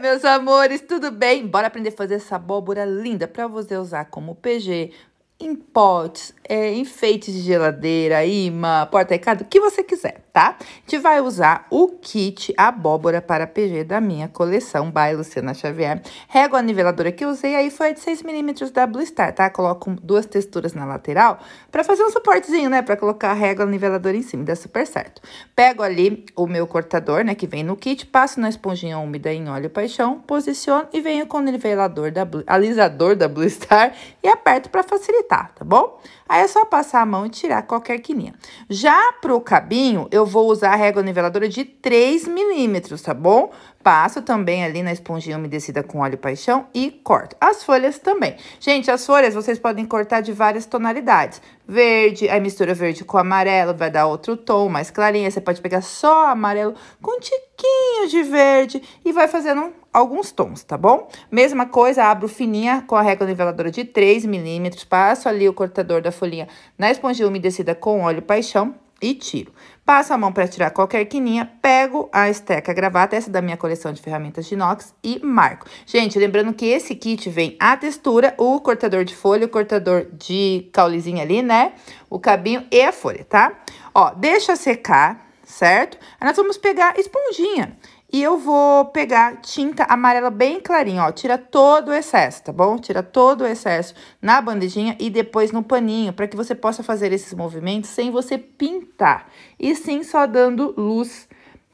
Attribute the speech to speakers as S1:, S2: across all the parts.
S1: meus amores, tudo bem? Bora aprender a fazer essa abóbora linda para você usar como PG, em potes, é, enfeites de geladeira, imã, porta-recado, o que você quiser tá? A gente vai usar o kit abóbora para PG da minha coleção by Luciana Xavier. Régua niveladora que usei aí foi de 6mm da Blue Star, tá? Coloco duas texturas na lateral para fazer um suportezinho, né? Para colocar a régua niveladora em cima, dá super certo. Pego ali o meu cortador, né? Que vem no kit, passo na esponjinha úmida em óleo paixão, posiciono e venho com o nivelador da Blue, alisador da Blue Star e aperto para facilitar, tá bom? Aí é só passar a mão e tirar qualquer quininha. Já pro cabinho, eu eu vou usar a régua niveladora de 3 milímetros, tá bom? Passo também ali na esponjinha umedecida com óleo paixão e corto. As folhas também. Gente, as folhas vocês podem cortar de várias tonalidades. Verde, aí mistura verde com amarelo, vai dar outro tom, mais clarinha. Você pode pegar só amarelo com um tiquinho de verde e vai fazendo alguns tons, tá bom? Mesma coisa, abro fininha com a régua niveladora de 3 milímetros, passo ali o cortador da folhinha na esponjinha umedecida com óleo paixão e tiro. Passo a mão para tirar qualquer quininha, pego a esteca gravata, essa é da minha coleção de ferramentas de inox, e marco. Gente, lembrando que esse kit vem a textura, o cortador de folha, o cortador de caulezinha ali, né? O cabinho e a folha, tá? Ó, deixa secar, certo? Aí nós vamos pegar esponjinha e eu vou pegar tinta amarela bem clarinha, ó. Tira todo o excesso, tá bom? Tira todo o excesso na bandejinha e depois no paninho, para que você possa fazer esses movimentos sem você pintar. E sim só dando luz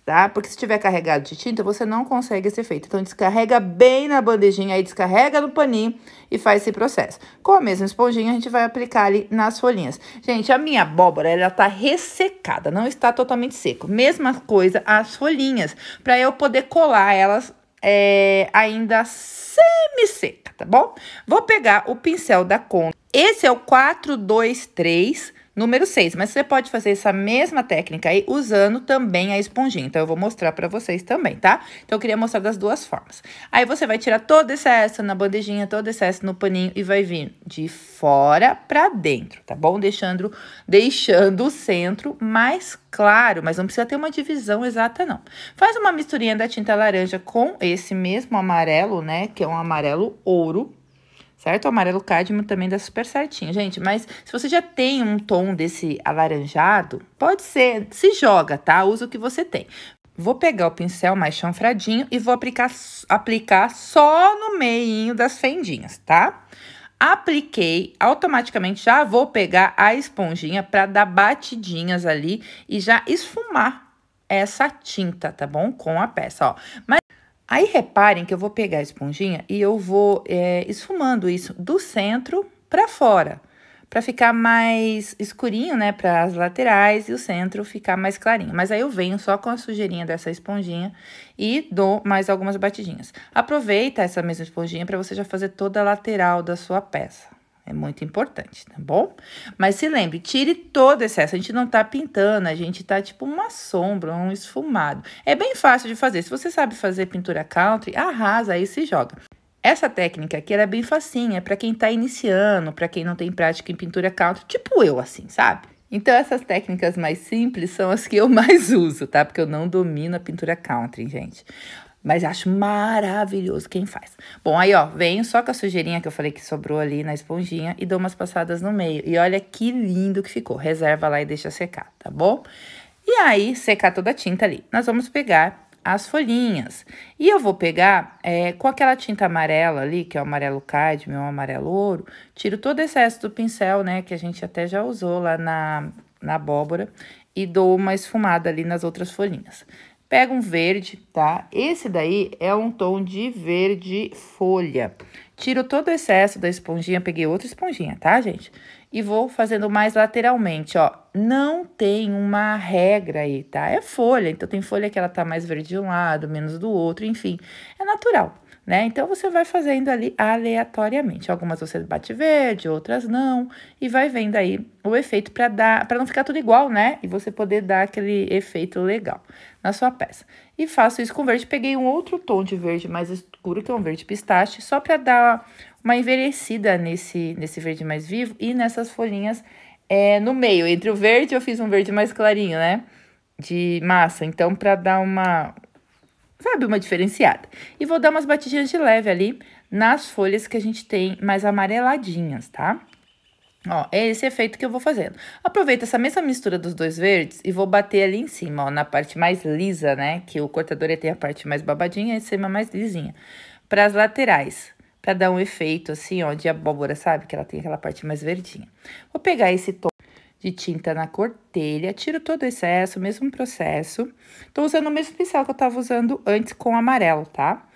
S1: tá? Porque se estiver carregado de tinta, você não consegue esse efeito. Então, descarrega bem na bandejinha, aí descarrega no paninho e faz esse processo. Com a mesma esponjinha, a gente vai aplicar ali nas folhinhas. Gente, a minha abóbora, ela tá ressecada, não está totalmente seco. Mesma coisa as folhinhas, para eu poder colar elas é, ainda semi-seca, tá bom? Vou pegar o pincel da Conta. Esse é o 423 Número 6, mas você pode fazer essa mesma técnica aí usando também a esponjinha. Então, eu vou mostrar para vocês também, tá? Então, eu queria mostrar das duas formas. Aí, você vai tirar todo esse excesso na bandejinha, todo esse excesso no paninho e vai vir de fora para dentro, tá bom? Deixando, deixando o centro mais claro, mas não precisa ter uma divisão exata, não. Faz uma misturinha da tinta laranja com esse mesmo amarelo, né? Que é um amarelo ouro certo? O amarelo cádmio também dá super certinho, gente. Mas se você já tem um tom desse alaranjado, pode ser, se joga, tá? Usa o que você tem. Vou pegar o pincel mais chanfradinho e vou aplicar, aplicar só no meio das fendinhas, tá? Apliquei, automaticamente já vou pegar a esponjinha para dar batidinhas ali e já esfumar essa tinta, tá bom? Com a peça, ó. Mas Aí reparem que eu vou pegar a esponjinha e eu vou é, esfumando isso do centro para fora, para ficar mais escurinho, né, para as laterais e o centro ficar mais clarinho. Mas aí eu venho só com a sujeirinha dessa esponjinha e dou mais algumas batidinhas. Aproveita essa mesma esponjinha para você já fazer toda a lateral da sua peça. É muito importante, tá bom? Mas se lembre, tire todo excesso. A gente não tá pintando, a gente tá tipo uma sombra, um esfumado. É bem fácil de fazer. Se você sabe fazer pintura country, arrasa aí se joga. Essa técnica aqui era é bem facinha é para quem tá iniciando, para quem não tem prática em pintura country, tipo eu assim, sabe? Então essas técnicas mais simples são as que eu mais uso, tá? Porque eu não domino a pintura country, gente. Mas acho maravilhoso quem faz. Bom, aí ó, venho só com a sujeirinha que eu falei que sobrou ali na esponjinha e dou umas passadas no meio. E olha que lindo que ficou. Reserva lá e deixa secar, tá bom? E aí, secar toda a tinta ali. Nós vamos pegar as folhinhas. E eu vou pegar é, com aquela tinta amarela ali, que é o amarelo cádmio, o amarelo ouro. Tiro todo o excesso do pincel, né, que a gente até já usou lá na, na abóbora. E dou uma esfumada ali nas outras folhinhas. Pega um verde, tá? Esse daí é um tom de verde folha. Tiro todo o excesso da esponjinha, peguei outra esponjinha, tá, gente? E vou fazendo mais lateralmente, ó. Não tem uma regra aí, tá? É folha, então tem folha que ela tá mais verde de um lado, menos do outro, enfim. É natural né? Então você vai fazendo ali aleatoriamente. Algumas você bate verde, outras não, e vai vendo aí o efeito para dar, para não ficar tudo igual, né? E você poder dar aquele efeito legal na sua peça. E faço isso com verde, peguei um outro tom de verde mais escuro, que é um verde pistache, só para dar uma envelhecida nesse nesse verde mais vivo e nessas folhinhas é, no meio, entre o verde eu fiz um verde mais clarinho, né? De massa, então para dar uma sabe, uma diferenciada. E vou dar umas batidinhas de leve ali nas folhas que a gente tem mais amareladinhas, tá? Ó, é esse efeito que eu vou fazendo. Aproveita essa mesma mistura dos dois verdes e vou bater ali em cima, ó, na parte mais lisa, né? Que o cortador tem a parte mais babadinha e cima mais lisinha. Para as laterais, para dar um efeito assim, ó, de abóbora, sabe? Que ela tem aquela parte mais verdinha. Vou pegar esse tom de tinta na cor telha, tiro todo o excesso, mesmo processo. Tô usando o mesmo pincel que eu tava usando antes com amarelo, tá?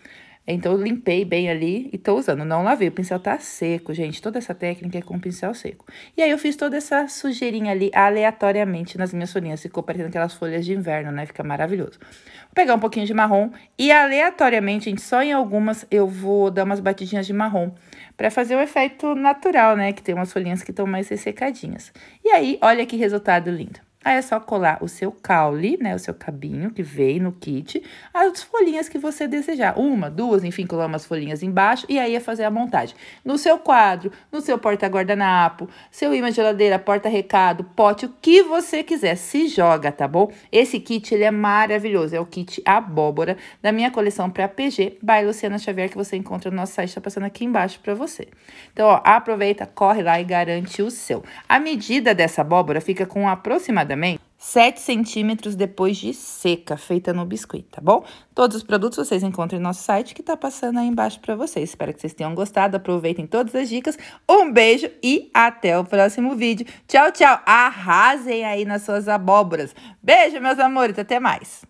S1: Então, eu limpei bem ali e tô usando. Não lavei, o pincel tá seco, gente. Toda essa técnica é com pincel seco. E aí, eu fiz toda essa sujeirinha ali aleatoriamente nas minhas folhinhas. Ficou parecendo aquelas folhas de inverno, né? Fica maravilhoso. Vou pegar um pouquinho de marrom e aleatoriamente, gente, só em algumas eu vou dar umas batidinhas de marrom para fazer o efeito natural, né? Que tem umas folhinhas que estão mais ressecadinhas. E aí, olha que resultado lindo. Aí é só colar o seu caule, né, o seu cabinho que veio no kit, as folhinhas que você desejar. Uma, duas, enfim, colar umas folhinhas embaixo e aí é fazer a montagem. No seu quadro, no seu porta-guardanapo, seu imã geladeira, porta-recado, pote, o que você quiser, se joga, tá bom? Esse kit, ele é maravilhoso, é o kit abóbora da minha coleção para PG, by Luciana Xavier, que você encontra no nosso site, tá passando aqui embaixo para você. Então, ó, aproveita, corre lá e garante o seu. A medida dessa abóbora fica com aproximadamente aproximadamente 7 centímetros depois de seca, feita no biscuit, tá bom? Todos os produtos vocês encontram no nosso site que tá passando aí embaixo para vocês. Espero que vocês tenham gostado, aproveitem todas as dicas. Um beijo e até o próximo vídeo. Tchau, tchau! Arrasem aí nas suas abóboras. Beijo, meus amores, até mais!